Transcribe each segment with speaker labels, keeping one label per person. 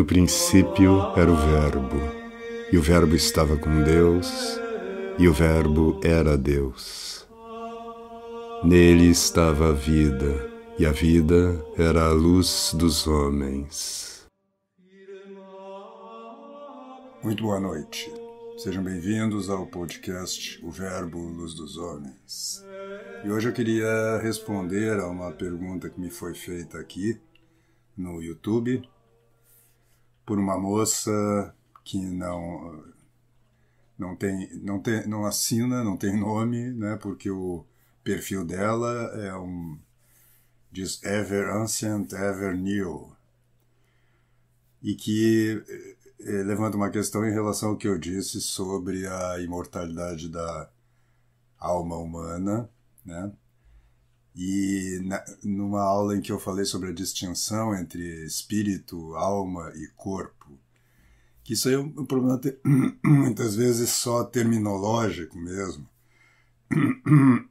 Speaker 1: No princípio era o Verbo, e o Verbo estava com Deus, e o Verbo era Deus. Nele estava a vida, e a vida era a luz dos homens. Muito boa noite. Sejam bem-vindos ao podcast O Verbo Luz dos Homens. E hoje eu queria responder a uma pergunta que me foi feita aqui no YouTube por uma moça que não não tem não tem não assina, não tem nome, né? Porque o perfil dela é um diz ever ancient, ever new. E que eh, eh, levanta uma questão em relação ao que eu disse sobre a imortalidade da alma humana, né? E na, numa aula em que eu falei sobre a distinção entre espírito, alma e corpo, que isso aí é um problema muitas vezes só terminológico mesmo.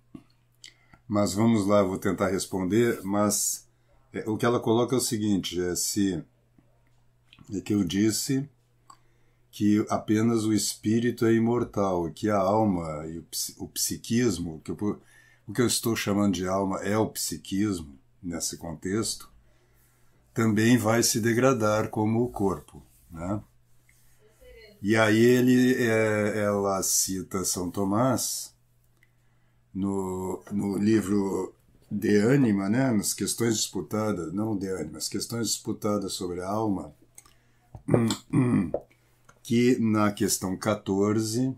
Speaker 1: Mas vamos lá, vou tentar responder. Mas é, o que ela coloca é o seguinte: é se é que eu disse que apenas o espírito é imortal, que a alma e o, o psiquismo, que eu o que eu estou chamando de alma é o psiquismo, nesse contexto, também vai se degradar como o corpo. Né? E aí ele, é, ela cita São Tomás no, no livro De Anima, né? nas questões disputadas, não De Anima, as questões disputadas sobre a alma, que na questão 14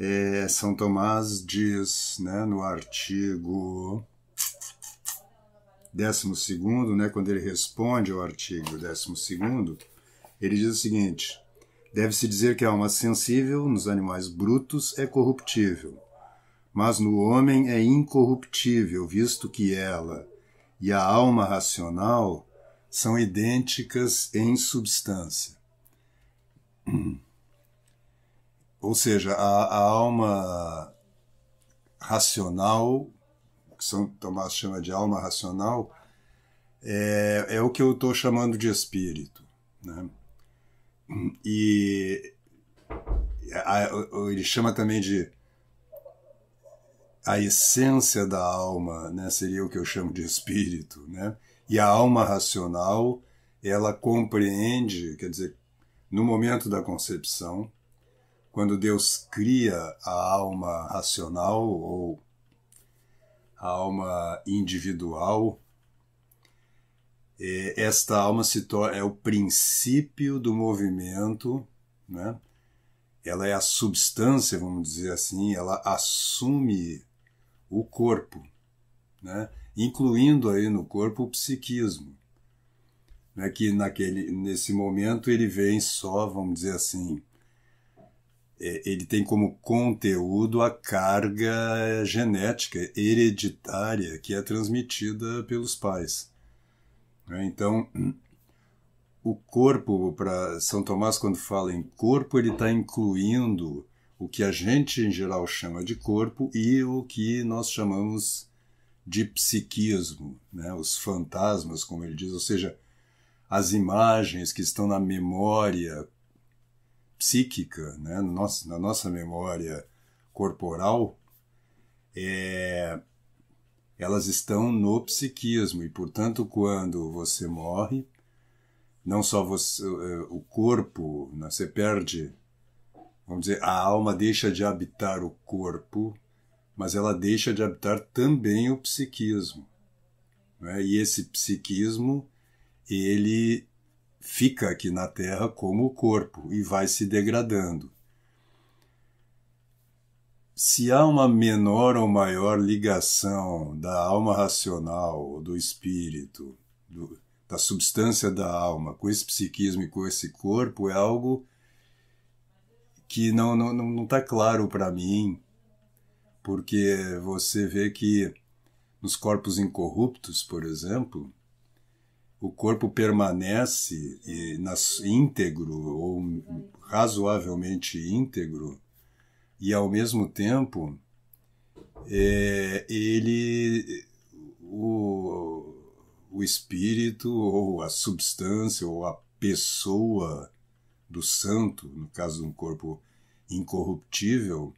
Speaker 1: é, São Tomás diz né, no artigo 12, né, quando ele responde ao artigo 12, ele diz o seguinte: Deve-se dizer que a alma sensível nos animais brutos é corruptível, mas no homem é incorruptível, visto que ela e a alma racional são idênticas em substância. Ou seja, a, a alma racional, que São Tomás chama de alma racional, é, é o que eu estou chamando de espírito. Né? E a, ele chama também de a essência da alma, né? seria o que eu chamo de espírito. Né? E a alma racional, ela compreende, quer dizer, no momento da concepção, quando Deus cria a alma racional ou a alma individual, é, esta alma se torna, é o princípio do movimento, né? ela é a substância, vamos dizer assim, ela assume o corpo, né? incluindo aí no corpo o psiquismo, né? que naquele, nesse momento ele vem só, vamos dizer assim, é, ele tem como conteúdo a carga genética hereditária que é transmitida pelos pais. Né? Então, o corpo, para São Tomás, quando fala em corpo, ele está incluindo o que a gente em geral chama de corpo e o que nós chamamos de psiquismo, né? os fantasmas, como ele diz, ou seja, as imagens que estão na memória psíquica, né, na nossa, na nossa memória corporal, é, elas estão no psiquismo e, portanto, quando você morre, não só você, é, o corpo, né, você perde, vamos dizer, a alma deixa de habitar o corpo, mas ela deixa de habitar também o psiquismo. Né? E esse psiquismo, ele fica aqui na Terra como o corpo e vai se degradando. Se há uma menor ou maior ligação da alma racional, do espírito, do, da substância da alma com esse psiquismo e com esse corpo, é algo que não está não, não tá claro para mim, porque você vê que nos corpos incorruptos, por exemplo, o corpo permanece nas, íntegro ou razoavelmente íntegro e ao mesmo tempo é, ele o, o espírito ou a substância ou a pessoa do santo, no caso de um corpo incorruptível,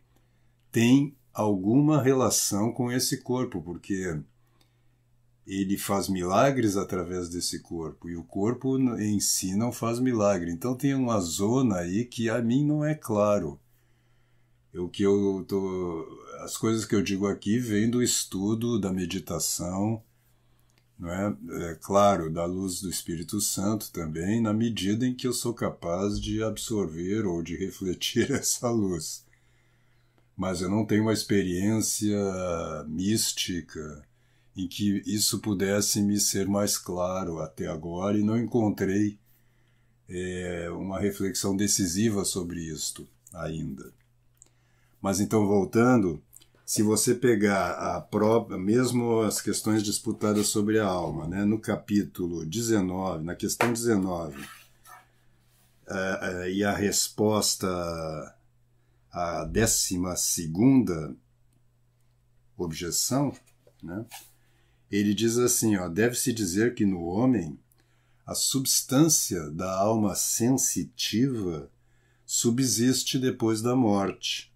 Speaker 1: tem alguma relação com esse corpo, porque ele faz milagres através desse corpo e o corpo em si não faz milagre. Então tem uma zona aí que a mim não é claro. O que eu tô, as coisas que eu digo aqui vêm do estudo, da meditação, não é? é claro, da luz do Espírito Santo também, na medida em que eu sou capaz de absorver ou de refletir essa luz. Mas eu não tenho uma experiência mística em que isso pudesse me ser mais claro até agora e não encontrei é, uma reflexão decisiva sobre isto ainda. Mas então voltando, se você pegar a própria, mesmo as questões disputadas sobre a alma, né, no capítulo 19, na questão 19, uh, uh, e a resposta à décima segunda objeção, né, ele diz assim: ó, deve-se dizer que no homem a substância da alma sensitiva subsiste depois da morte,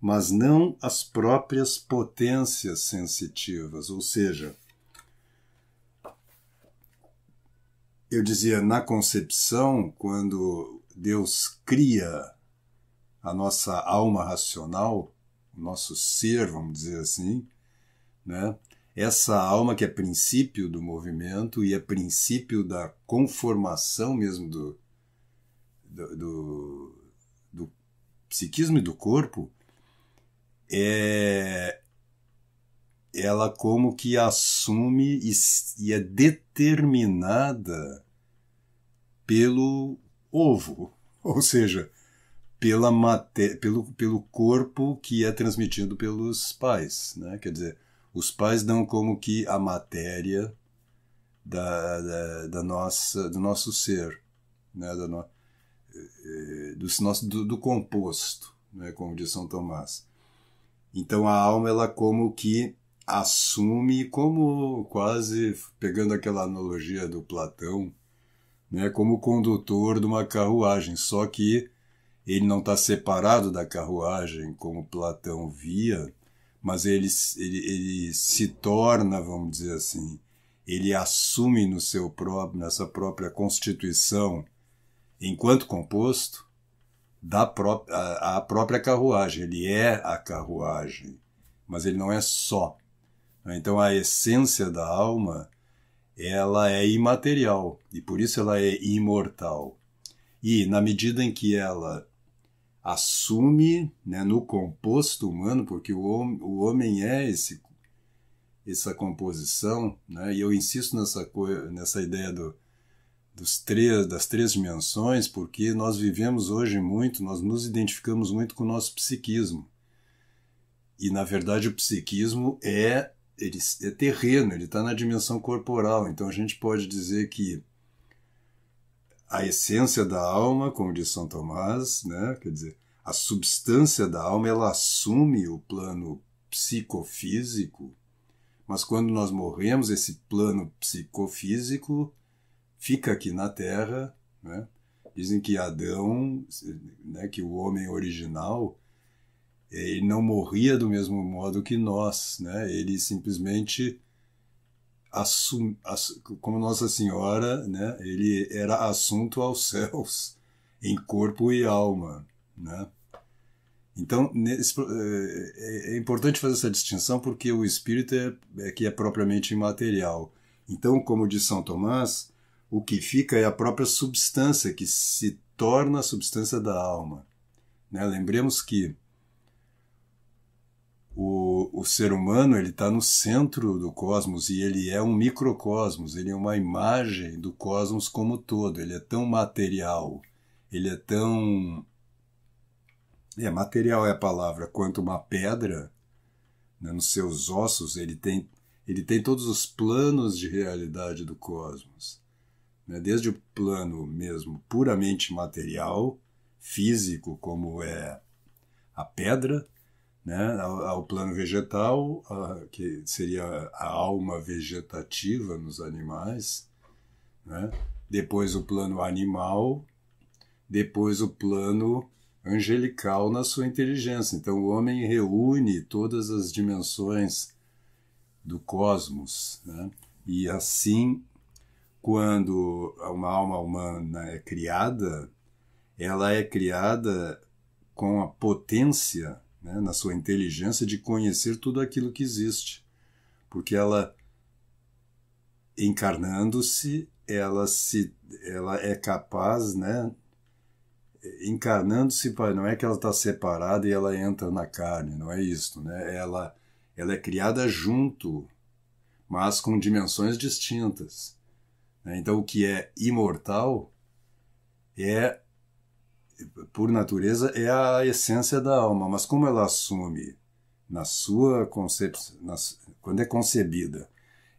Speaker 1: mas não as próprias potências sensitivas, ou seja, eu dizia na concepção, quando Deus cria a nossa alma racional, o nosso ser, vamos dizer assim, né? essa alma que é princípio do movimento e é princípio da conformação mesmo do, do, do, do psiquismo e do corpo, é, ela como que assume e, e é determinada pelo ovo, ou seja, pela maté pelo, pelo corpo que é transmitido pelos pais, né? Quer dizer, os pais dão como que a matéria da, da, da nossa, do nosso ser, né? da no, eh, eh, do, nosso, do, do composto, né? como diz São Tomás. Então a alma ela como que assume como quase pegando aquela analogia do Platão, né, como condutor de uma carruagem, só que ele não está separado da carruagem como Platão via, mas ele, ele, ele se torna, vamos dizer assim, ele assume no seu próprio, nessa própria constituição, enquanto composto, da própria, a, a própria carruagem. Ele é a carruagem, mas ele não é só. Então a essência da alma ela é imaterial e por isso ela é imortal. E na medida em que ela assume né, no composto humano, porque o, hom o homem é esse, essa composição, né, e eu insisto nessa, nessa ideia do, dos três, das três dimensões, porque nós vivemos hoje muito, nós nos identificamos muito com o nosso psiquismo. E, na verdade, o psiquismo é, ele, é terreno, ele está na dimensão corporal, então a gente pode dizer que a essência da alma, como diz São Tomás, né? quer dizer, a substância da alma ela assume o plano psicofísico, mas quando nós morremos, esse plano psicofísico fica aqui na Terra. Né? Dizem que Adão, né, que o homem original, ele não morria do mesmo modo que nós, né? ele simplesmente assum, ass, como Nossa Senhora, né, ele era assunto aos céus, em corpo e alma. Né? Então, nesse, é, é, é, importante fazer essa distinção porque o espírito é, é que é propriamente imaterial. Então, como diz São Tomás, o que fica é a própria substância que se torna a substância da alma. Né? Lembremos que o o, ser humano ele está no centro do cosmos e ele é um microcosmos, ele é uma imagem do cosmos como todo, ele é tão material, ele é tão. É, material é a palavra, quanto uma pedra né, nos seus ossos, ele tem, ele tem todos os planos de realidade do cosmos. Né, desde o plano mesmo puramente material, físico, como é a pedra, né, ao, ao, plano vegetal, a, que seria a alma vegetativa nos animais, né, depois o plano animal, depois o plano angelical na sua inteligência. Então o homem reúne todas as dimensões do cosmos, né, e assim, quando uma alma humana é criada, ela é criada com a potência né, na sua inteligência de conhecer tudo aquilo que existe. Porque ela, encarnando-se, ela, se, ela é capaz, né, encarnando-se, Pai, não é que ela está separada e ela entra na carne, não é isso, né? Ela, ela é criada junto, mas com dimensões distintas. Né? Então, o que é imortal é por natureza, é a essência da alma, mas como ela assume na sua concepção, quando é concebida,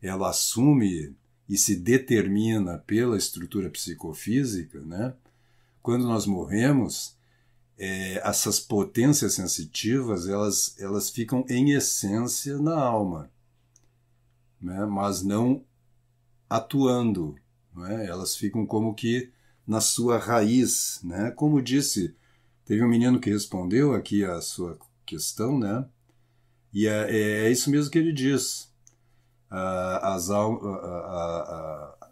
Speaker 1: ela assume e se determina pela estrutura psicofísica, né? Quando nós morremos, é, essas potências sensitivas elas, elas ficam em essência na alma, né? mas não atuando. Né? Elas ficam como que na sua raiz, né? Como disse, teve um menino que respondeu aqui a sua questão, né? E é, é, é isso mesmo que ele diz. Ah, as ah, ah, ah,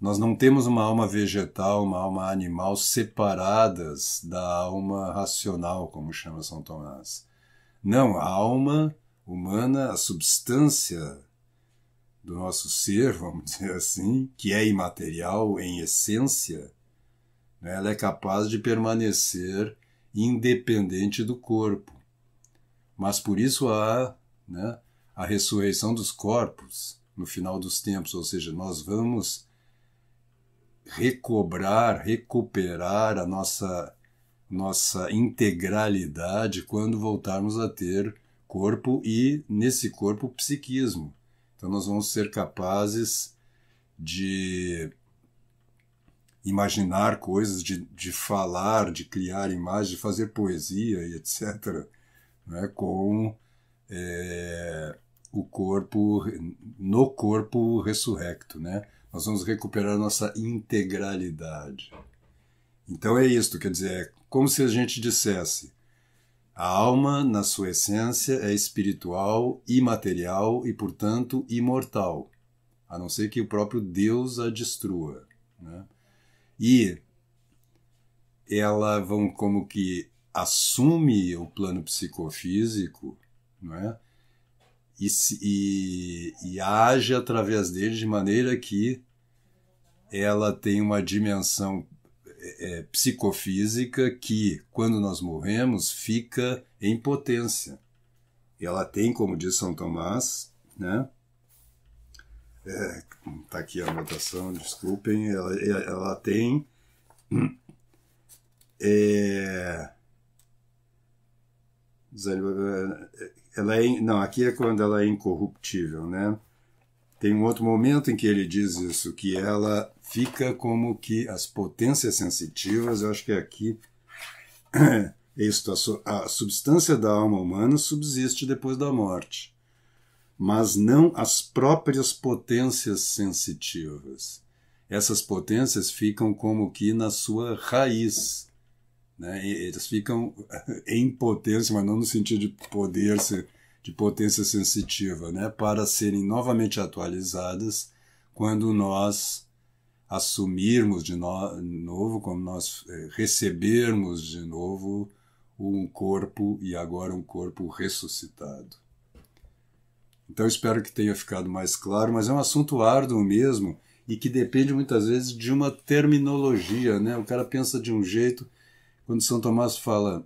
Speaker 1: nós não temos uma alma vegetal, uma alma animal separadas da alma racional, como chama São Tomás. Não, a alma humana, a substância do nosso ser, vamos dizer assim, que é imaterial em essência, né, ela é capaz de permanecer independente do corpo. Mas por isso há né, a ressurreição dos corpos no final dos tempos, ou seja, nós vamos recobrar, recuperar a nossa nossa integralidade quando voltarmos a ter corpo e nesse corpo psiquismo, então, nós vamos ser capazes de imaginar coisas, de, de falar, de criar imagens, de fazer poesia e etc., né, com é, o corpo, no corpo ressurrecto. Né? Nós vamos recuperar nossa integralidade. Então é isso, quer dizer, é como se a gente dissesse a alma, na sua essência, é espiritual, imaterial e, portanto, imortal, a não ser que o próprio Deus a destrua. Né? E ela, vão como que, assume o plano psicofísico é? e, e, e age através dele de maneira que ela tem uma dimensão é, psicofísica que, quando nós morremos, fica em potência. Ela tem, como diz São Tomás, né? É, tá aqui a anotação, desculpem. Ela, ela tem é, é, ela é, não, aqui é quando ela é incorruptível, né? Tem um outro momento em que ele diz isso, que ela fica como que as potências sensitivas, eu acho que é aqui, é a, a substância da alma humana subsiste depois da morte, mas não as próprias potências sensitivas. Essas potências ficam como que na sua raiz, né? eles ficam em potência, mas não no sentido de poder ser de potência sensitiva, né, para serem novamente atualizadas quando nós assumirmos de no, novo, quando nós é, recebermos de novo um corpo e agora um corpo ressuscitado. Então espero que tenha ficado mais claro, mas é um assunto árduo mesmo e que depende muitas vezes de uma terminologia, né? O cara pensa de um jeito, quando São Tomás fala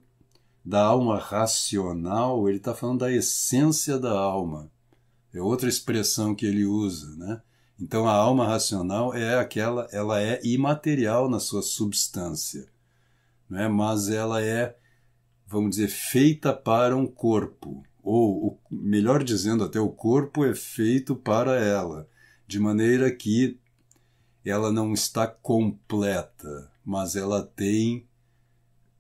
Speaker 1: da alma racional, ele está falando da essência da alma. É outra expressão que ele usa, né? Então a alma racional é aquela, ela é imaterial na sua substância, né? mas ela é, vamos dizer, feita para um corpo, ou melhor dizendo, até o corpo é feito para ela, de maneira que ela não está completa, mas ela tem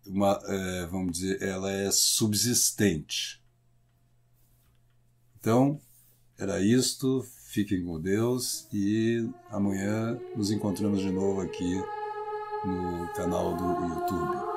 Speaker 1: uma, é, vamos dizer, ela é subsistente. Então, era isto. Fiquem com Deus e amanhã nos encontramos de novo aqui no canal do YouTube.